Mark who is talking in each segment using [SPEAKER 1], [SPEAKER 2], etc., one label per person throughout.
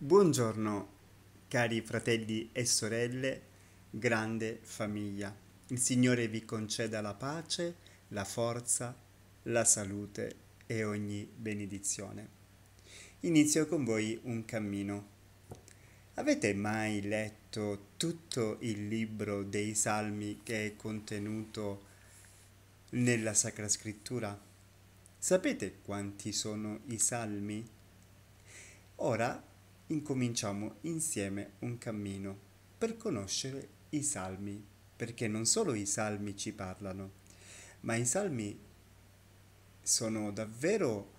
[SPEAKER 1] Buongiorno cari fratelli e sorelle, grande famiglia. Il Signore vi conceda la pace, la forza, la salute e ogni benedizione. Inizio con voi un cammino. Avete mai letto tutto il libro dei salmi che è contenuto nella Sacra Scrittura? Sapete quanti sono i salmi? Ora incominciamo insieme un cammino per conoscere i salmi, perché non solo i salmi ci parlano, ma i salmi sono davvero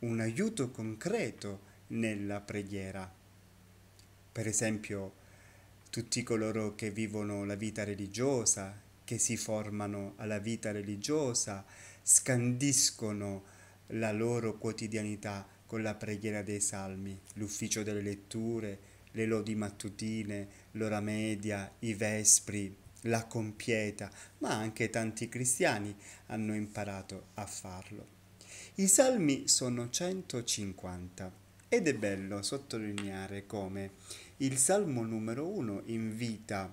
[SPEAKER 1] un aiuto concreto nella preghiera. Per esempio, tutti coloro che vivono la vita religiosa, che si formano alla vita religiosa, scandiscono la loro quotidianità con la preghiera dei salmi, l'ufficio delle letture, le lodi mattutine, l'ora media, i vespri, la compieta, ma anche tanti cristiani hanno imparato a farlo. I salmi sono 150 ed è bello sottolineare come il salmo numero uno invita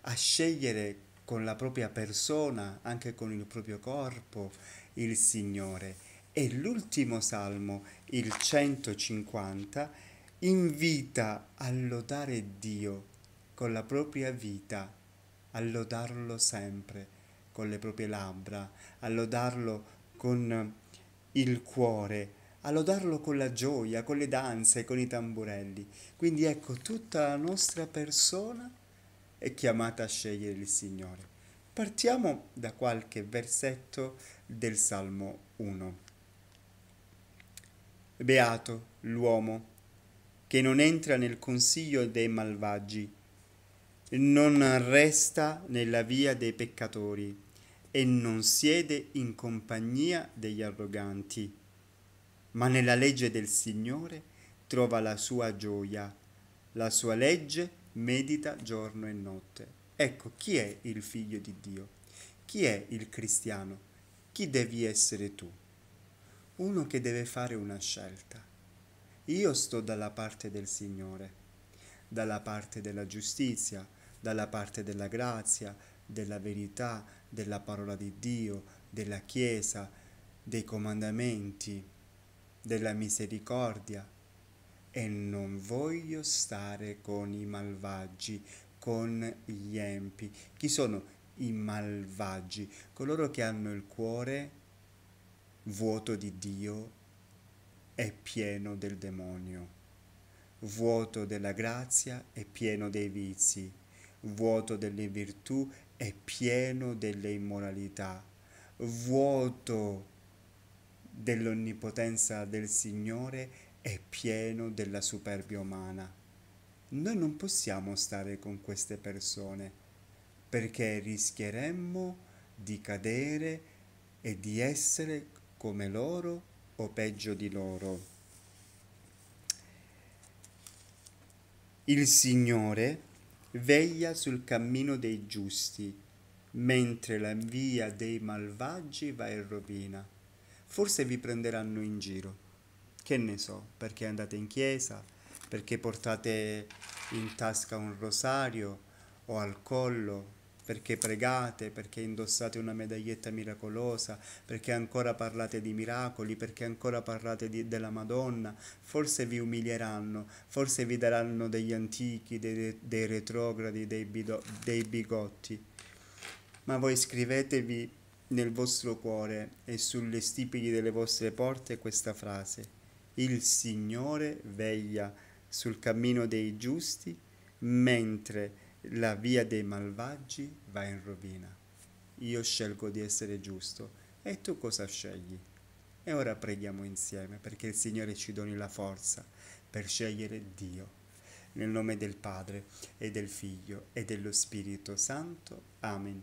[SPEAKER 1] a scegliere con la propria persona, anche con il proprio corpo, il Signore e l'ultimo salmo, il 150, invita a lodare Dio con la propria vita, a lodarlo sempre con le proprie labbra, a lodarlo con il cuore, a lodarlo con la gioia, con le danze, con i tamburelli. Quindi ecco, tutta la nostra persona è chiamata a scegliere il Signore. Partiamo da qualche versetto del Salmo 1. Beato l'uomo che non entra nel consiglio dei malvagi, non resta nella via dei peccatori e non siede in compagnia degli arroganti, ma nella legge del Signore trova la sua gioia, la sua legge medita giorno e notte. Ecco, chi è il figlio di Dio? Chi è il cristiano? Chi devi essere tu? uno che deve fare una scelta. Io sto dalla parte del Signore, dalla parte della giustizia, dalla parte della grazia, della verità, della parola di Dio, della Chiesa, dei comandamenti, della misericordia. E non voglio stare con i malvagi, con gli empi. Chi sono i malvagi? Coloro che hanno il cuore vuoto di Dio è pieno del demonio, vuoto della grazia è pieno dei vizi, vuoto delle virtù è pieno delle immoralità, vuoto dell'onnipotenza del Signore è pieno della superbia umana. Noi non possiamo stare con queste persone perché rischieremmo di cadere e di essere come loro o peggio di loro. Il Signore veglia sul cammino dei giusti, mentre la via dei malvagi va in rovina. Forse vi prenderanno in giro. Che ne so, perché andate in chiesa, perché portate in tasca un rosario o al collo perché pregate, perché indossate una medaglietta miracolosa, perché ancora parlate di miracoli, perché ancora parlate di, della Madonna, forse vi umilieranno, forse vi daranno degli antichi, dei, dei retrogradi, dei, bido, dei bigotti. Ma voi scrivetevi nel vostro cuore e sulle stipiti delle vostre porte questa frase. Il Signore veglia sul cammino dei giusti mentre la via dei malvagi va in rovina. Io scelgo di essere giusto e tu cosa scegli? E ora preghiamo insieme perché il Signore ci doni la forza per scegliere Dio. Nel nome del Padre e del Figlio e dello Spirito Santo. Amen.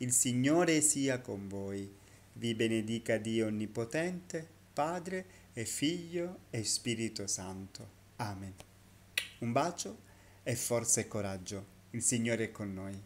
[SPEAKER 1] Il Signore sia con voi. Vi benedica Dio Onnipotente, Padre e Figlio e Spirito Santo. Amen. Un bacio e forza e coraggio. Il Signore è con noi.